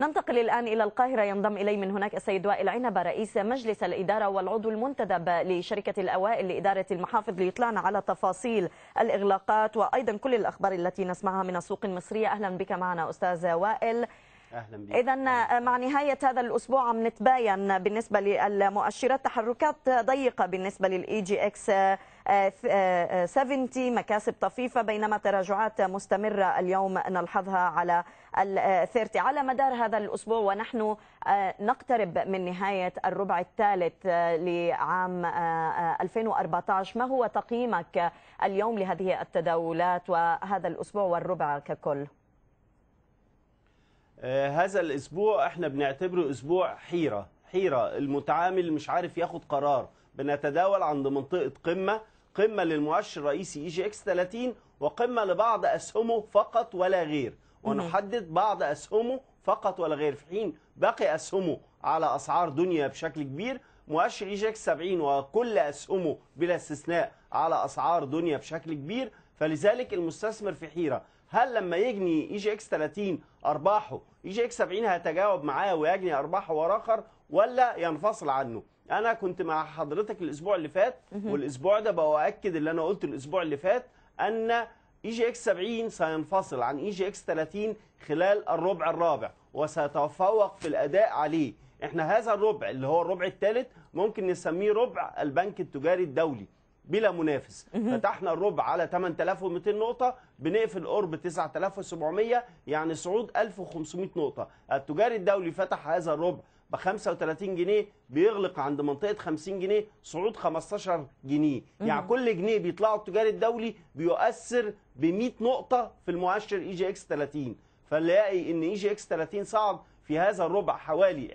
ننتقل الآن إلى القاهرة ينضم إلي من هناك السيد وائل عنبة رئيس مجلس الإدارة والعضو المنتدب لشركة الأوائل لإدارة المحافظ ليطلعنا على تفاصيل الإغلاقات وأيضا كل الأخبار التي نسمعها من السوق المصرية أهلا بك معنا أستاذ وائل إذا مع نهاية هذا الأسبوع عم نتباين بالنسبة للمؤشرات تحركات ضيقة بالنسبة للإي جي e إكس 70 آه، آه، آه، مكاسب طفيفة بينما تراجعات مستمرة اليوم نلحظها على الثيرتي على مدار هذا الأسبوع ونحن نقترب من نهاية الربع الثالث لعام 2014 ما هو تقييمك اليوم لهذه التداولات وهذا الأسبوع والربع ككل؟ هذا الاسبوع احنا بنعتبره اسبوع حيره حيره المتعامل مش عارف ياخد قرار بنتداول عند منطقه قمه قمة للمؤشر الرئيسي اي جي اكس 30 وقمة لبعض أسهمه فقط ولا غير ونحدد بعض أسهمه فقط ولا غير في حين باقي أسهمه على أسعار دنيا بشكل كبير مؤشر اي جي اكس 70 وكل أسهمه بلا استثناء على أسعار دنيا بشكل كبير فلذلك المستثمر في حيرة هل لما يجني اي جي اكس 30 أرباحه اي جي اكس 70 هيتجاوب معاه ويجني أرباحه وراخر ولا ينفصل عنه انا كنت مع حضرتك الاسبوع اللي فات والاسبوع ده باكد اللي انا قلته الاسبوع اللي فات ان اي جي اكس 70 سينفصل عن اي جي اكس 30 خلال الربع الرابع وسيتفوق في الاداء عليه احنا هذا الربع اللي هو الربع الثالث ممكن نسميه ربع البنك التجاري الدولي بلا منافس فتحنا الربع على 8200 نقطة بنقفل قرب 9700 يعني صعود 1500 نقطة التجاري الدولي فتح هذا الربع ب 35 جنيه بيغلق عند منطقه 50 جنيه صعود 15 جنيه يعني كل جنيه بيطلعه التجاري الدولي بيؤثر ب 100 نقطه في المؤشر اي جي اكس 30 فنلاقي ان اي جي اكس 30 صعد في هذا الربع حوالي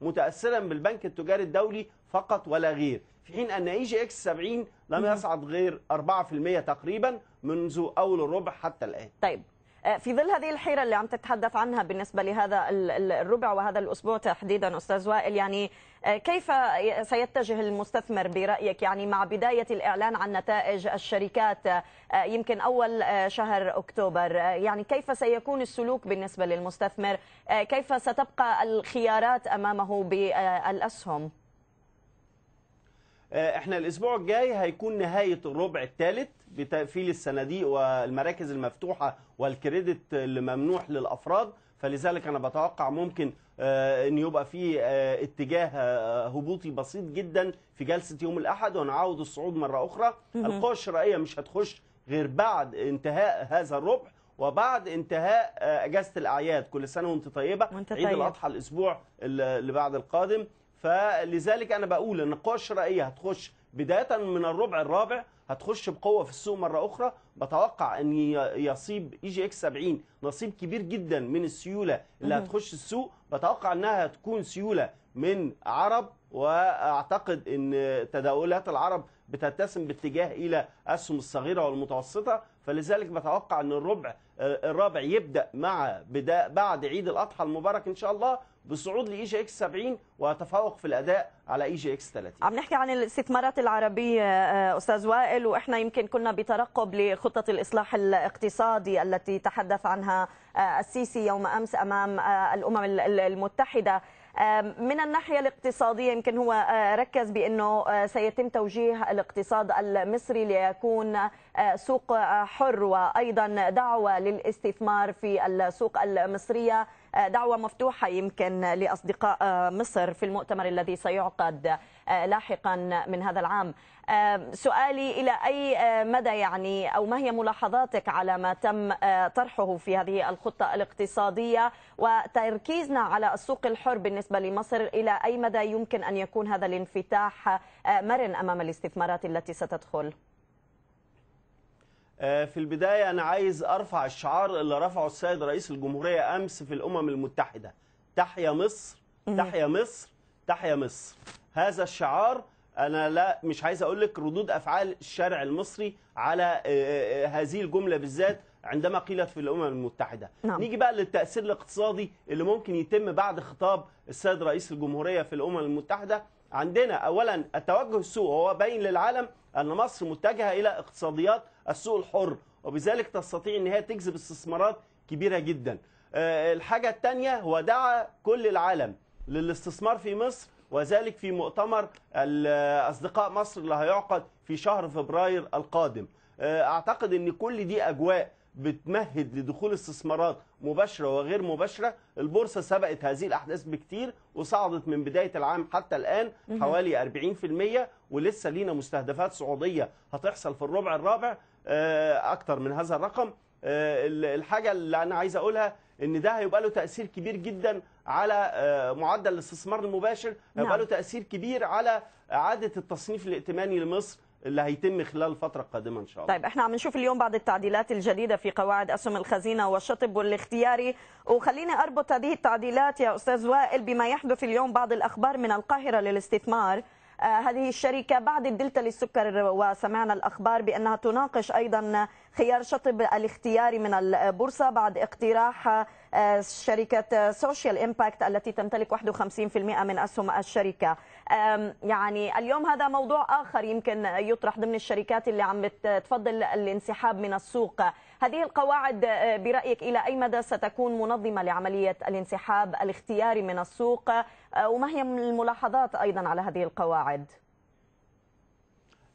20% متاثرا بالبنك التجاري الدولي فقط ولا غير في حين ان اي جي اكس 70 لم يصعد غير 4% تقريبا منذ اول الربع حتى الان طيب آه، في ظل هذه الحيرة اللي عم تتحدث عنها بالنسبة لهذا الربع وهذا الأسبوع تحديدا أستاذ وائل يعني آه، كيف سيتجه المستثمر برأيك يعني مع بداية الإعلان عن نتائج الشركات آه، يمكن أول شهر أكتوبر يعني كيف سيكون السلوك بالنسبة للمستثمر كيف ستبقى الخيارات أمامه بالأسهم؟ احنا الاسبوع الجاي هيكون نهايه الربع الثالث بتقفيل الصناديق والمراكز المفتوحه والكريدت اللي ممنوح للافراد فلذلك انا بتوقع ممكن آه، ان يبقى في آه، اتجاه آه، هبوطي بسيط جدا في جلسه يوم الاحد ونعاود الصعود مره اخرى القوى الشرائيه مش هتخش غير بعد انتهاء هذا الربع وبعد انتهاء اجازه الاعياد كل سنه وانت طيبه وانت طيب. عيد الاضحى الاسبوع اللي بعد القادم فلذلك انا بقول ان القوى الشرائيه هتخش بدايه من الربع الرابع هتخش بقوه في السوق مره اخرى بتوقع ان يصيب اي جي اكس 70 نصيب كبير جدا من السيوله اللي هتخش السوق بتوقع انها هتكون سيوله من عرب واعتقد ان تداولات العرب بتتسم باتجاه الى اسهم الصغيره والمتوسطه فلذلك بتوقع ان الربع آه، الرابع يبدا مع بدا بعد عيد الاضحى المبارك ان شاء الله بالصعود لاي e جي اكس 70 وتفوق في الاداء على اي جي اكس 30 عم نحكي عن الاستثمارات العربيه آه، استاذ وائل واحنا يمكن كنا بترقب لخطه الاصلاح الاقتصادي التي تحدث عنها آه، السيسي يوم امس امام آه، الامم المتحده من الناحية الاقتصادية يمكن هو ركز بأنه سيتم توجيه الاقتصاد المصري ليكون سوق حر وأيضا دعوة للاستثمار في السوق المصرية آه، دعوة مفتوحة يمكن لأصدقاء آه، مصر في المؤتمر الذي سيعقد آه، لاحقا من هذا العام سؤالي إلى أي مدى يعني أو ما هي ملاحظاتك على ما تم طرحه في هذه الخطة الاقتصادية وتركيزنا على السوق الحر بالنسبة لمصر إلى أي مدى يمكن أن يكون هذا الانفتاح مرن أمام الاستثمارات التي ستدخل؟ آه، في البداية أنا عايز أرفع الشعار اللي رفعه السيد رئيس الجمهورية أمس في الأمم المتحدة تحيا مصر تحيا مصر تحيا مصر هذا الشعار أنا لا مش عايز أقول لك ردود أفعال الشارع المصري على آه، آه، هذه الجملة بالذات عندما قيلت في الأمم المتحدة نعم. نيجي بقى للتأثير الاقتصادي اللي ممكن يتم بعد خطاب السيد رئيس الجمهورية في الأمم المتحدة عندنا اولا التوجه السوق هو باين للعالم ان مصر متجهه الى اقتصاديات السوق الحر وبذلك تستطيع ان هي تجذب استثمارات كبيره جدا آه، الحاجه الثانيه هو دعا كل العالم للاستثمار في مصر وذلك في مؤتمر اصدقاء مصر اللي هيعقد في شهر فبراير القادم آه، اعتقد ان كل دي اجواء بتمهد لدخول استثمارات مباشرة وغير مباشرة البورصة سبقت هذه الأحداث بكتير وصعدت من بداية العام حتى الآن حوالي 40% ولسه لينا مستهدفات صعودية هتحصل في الربع الرابع آه، أكتر من هذا الرقم آه، الحاجة اللي أنا عايز أقولها ان ده هيبقى له تاثير كبير جدا على آه، معدل الاستثمار المباشر هيبقى نعم. له تاثير كبير على اعاده التصنيف الائتماني لمصر اللي هيتم خلال الفتره القادمه ان شاء الله. طيب احنا عم نشوف اليوم بعض التعديلات الجديده في قواعد اسهم الخزينه والشطب والاختياري وخليني اربط هذه التعديلات يا استاذ وائل بما يحدث اليوم بعض الاخبار من القاهره للاستثمار. آه، هذه الشركة بعد الدلتا للسكر وسمعنا الأخبار بأنها تناقش أيضا خيار شطب الاختياري من البورصة بعد اقتراح آه، شركة سوشيال امباكت التي تمتلك 51% من أسهم الشركة يعني اليوم هذا موضوع آخر يمكن يطرح ضمن الشركات اللي عم تفضل الانسحاب من السوق هذه القواعد آه، برأيك إلى أي مدى ستكون منظمة لعملية الانسحاب الاختياري من السوق آه، وما هي الملاحظات أيضا على هذه القواعد؟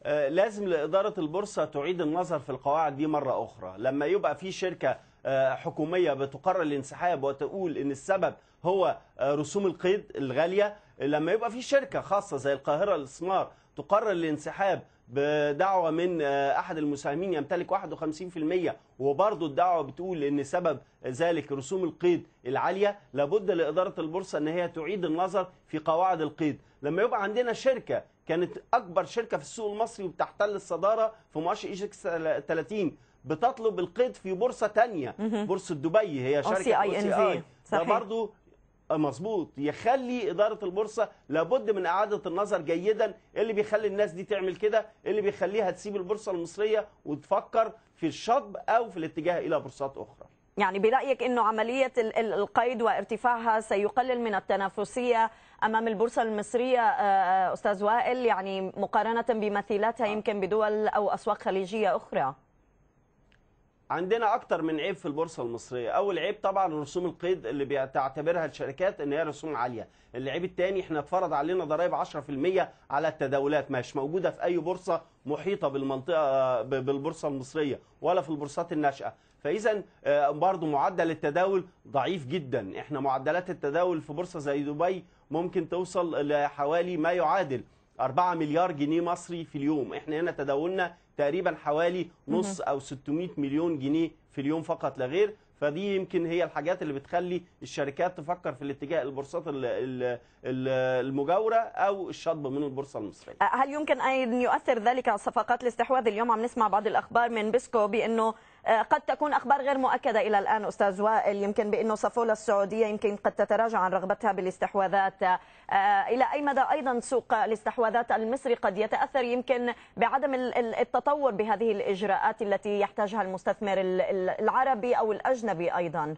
آه، لازم لإدارة البورصة تعيد النظر في القواعد دي مرة أخرى لما يبقى في شركة آه، حكومية بتقرر الانسحاب وتقول إن السبب هو آه، رسوم القيد الغالية لما يبقى في شركة خاصة زي القاهرة للإسمار تقرر الانسحاب بدعوة من أحد المساهمين يمتلك 51% وبرضه الدعوة بتقول إن سبب ذلك رسوم القيد العالية لابد لإدارة البورصة إن هي تعيد النظر في قواعد القيد لما يبقى عندنا شركة كانت اكبر شركه في السوق المصري وبتحتل الصداره في مؤشر ايجكس 30 بتطلب القيد في بورصه تانية بورصه دبي هي شركه او سي اي ده برضه مظبوط يخلي اداره البورصه لابد من اعاده النظر جيدا إيه اللي بيخلي الناس دي تعمل كده إيه اللي بيخليها تسيب البورصه المصريه وتفكر في الشطب او في الاتجاه الى بورصات اخرى يعني برأيك أنه عملية القيد وارتفاعها سيقلل من التنافسية أمام البورصة المصرية آه، آه، أستاذ وائل يعني مقارنة بمثيلاتها آه. يمكن بدول أو أسواق خليجية أخرى عندنا اكتر من عيب في البورصه المصريه اول عيب طبعا رسوم القيد اللي بتعتبرها الشركات ان هي رسوم عاليه العيب الثاني احنا اتفرض علينا ضرائب 10% على التداولات مش موجوده في اي بورصه محيطه بالمنطقه بالبورصه المصريه ولا في البورصات الناشئه فاذا آه، برضه معدل التداول ضعيف جدا احنا معدلات التداول في بورصه زي دبي ممكن توصل لحوالي ما يعادل 4 مليار جنيه مصري في اليوم احنا هنا تداولنا تقريبا حوالي نص او 600 مليون جنيه في اليوم فقط لا غير فدي يمكن هي الحاجات اللي بتخلي الشركات تفكر في الاتجاه للبورصات المجاوره او الشطب من البورصه المصريه. آه، هل يمكن ان يؤثر ذلك على صفقات الاستحواذ؟ اليوم عم نسمع بعض الاخبار من بيسكو بانه آه، قد تكون أخبار غير مؤكدة إلى الآن أستاذ وائل يمكن بأنه صفولة السعودية يمكن قد تتراجع عن رغبتها بالاستحواذات آه، إلى أي مدى أيضا سوق الاستحواذات المصري قد يتأثر يمكن بعدم التطور بهذه الإجراءات التي يحتاجها المستثمر العربي أو الأجنبي أيضا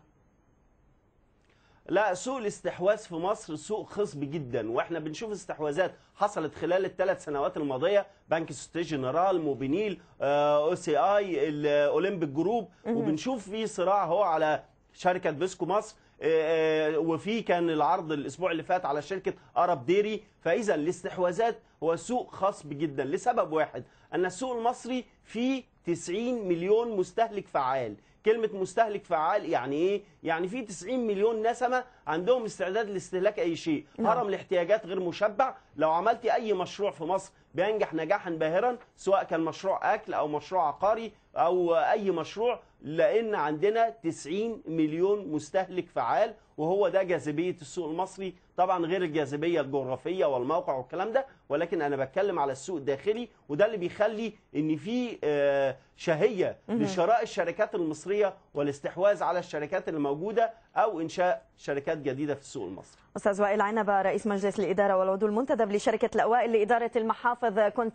لا سوق الاستحواذ في مصر سوق خصب جدا واحنا بنشوف استحواذات حصلت خلال الثلاث سنوات الماضيه بنك ستي جنرال موبينيل آه، او سي اي الاولمبيك جروب وبنشوف في صراع هو على شركه بيسكو مصر آه، آه، وفي كان العرض الاسبوع اللي فات على شركه ارب ديري فاذا الاستحواذات هو سوق خصب جدا لسبب واحد ان السوق المصري فيه 90 مليون مستهلك فعال كلمة مستهلك فعال يعني إيه؟ يعني في 90 مليون نسمة عندهم استعداد لاستهلاك أي شيء هرم نعم. الاحتياجات غير مشبع لو عملتي أي مشروع في مصر بينجح نجاحا باهرا سواء كان مشروع أكل أو مشروع عقاري أو أي مشروع لأن عندنا 90 مليون مستهلك فعال وهو ده جاذبية السوق المصري طبعا غير الجاذبية الجغرافية والموقع والكلام ده ولكن أنا بتكلم على السوق الداخلي وده اللي بيخلي إن في آه، شهية لشراء الشركات المصرية والاستحواذ على الشركات الموجودة أو إنشاء شركات جديدة في السوق المصري أستاذ وائل عنبة رئيس مجلس الإدارة والعضو المنتدب لشركة الأوائل لإدارة المحافظ كنت